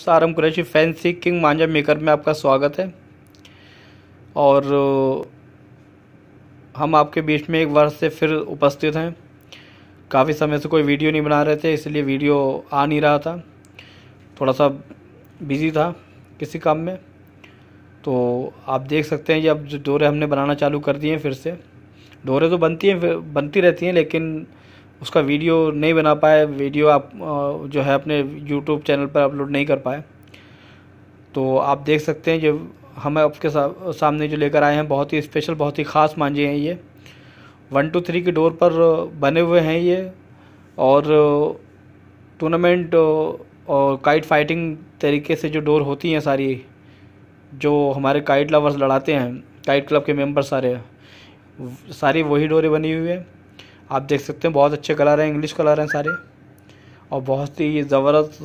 सारम Qureshi fancy king Manjha maker में आपका स्वागत है और हम आपके बीच में एक वर्ष से फिर उपस्थित हैं काफ़ी समय से कोई वीडियो नहीं बना रहे थे इसलिए वीडियो आ नहीं रहा था थोड़ा सा बिज़ी था किसी काम में तो आप देख सकते हैं कि अब जो डोरे हमने बनाना चालू कर दिए हैं फिर से डोरे तो बनती हैं बनती रहती हैं लेकिन उसका वीडियो नहीं बना पाए वीडियो आप जो है अपने यूट्यूब चैनल पर अपलोड नहीं कर पाए तो आप देख सकते हैं जो हम आपके सामने जो लेकर आए हैं बहुत ही स्पेशल बहुत ही ख़ास मांझे हैं ये वन टू थ्री के डोर पर बने हुए हैं ये और टूर्नामेंट और काइट फाइटिंग तरीके से जो डोर होती हैं सारी जो हमारे काइट लवर्स लड़ाते हैं काइट क्लब के मेंबर सारे सारी वही डोरें बनी हुई हैं आप देख सकते हैं बहुत अच्छे कलर हैं इंग्लिश कलर हैं सारे और बहुत ही ज़बरदस्त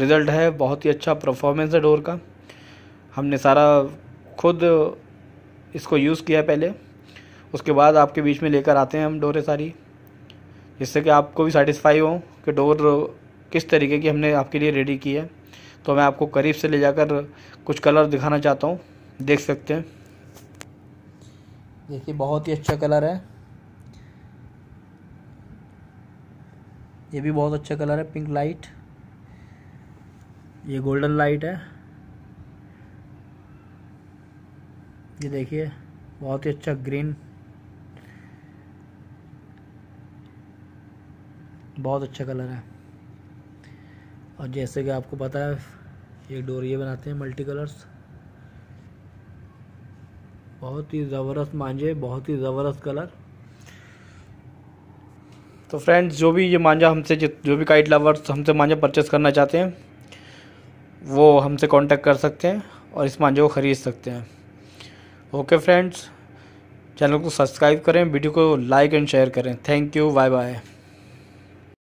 रिज़ल्ट है बहुत ही अच्छा परफॉर्मेंस है डोर का हमने सारा खुद इसको यूज़ किया पहले उसके बाद आपके बीच में लेकर आते हैं हम डोरें सारी जिससे कि आपको भी सेटिस्फाई हो कि डोर किस तरीके की हमने आपके लिए रेडी की है तो मैं आपको करीब से ले जाकर कुछ कलर दिखाना चाहता हूँ देख सकते हैं देखिए बहुत ही अच्छा कलर है ये भी बहुत अच्छा कलर है पिंक लाइट ये गोल्डन लाइट है ये देखिए बहुत ही अच्छा ग्रीन बहुत अच्छा कलर है और जैसे कि आपको पता है ये डोरिए बनाते हैं मल्टी कलर्स बहुत ही ज़बरदस्त मांझे बहुत ही ज़बरदस्त कलर तो फ्रेंड्स जो भी ये मांझा हमसे जो भी काइट लवर्स हमसे मांझा परचेस करना चाहते हैं वो हमसे कांटेक्ट कर सकते हैं और इस मांझे को ख़रीद सकते हैं ओके फ्रेंड्स चैनल को सब्सक्राइब करें वीडियो को लाइक एंड शेयर करें थैंक यू बाय बाय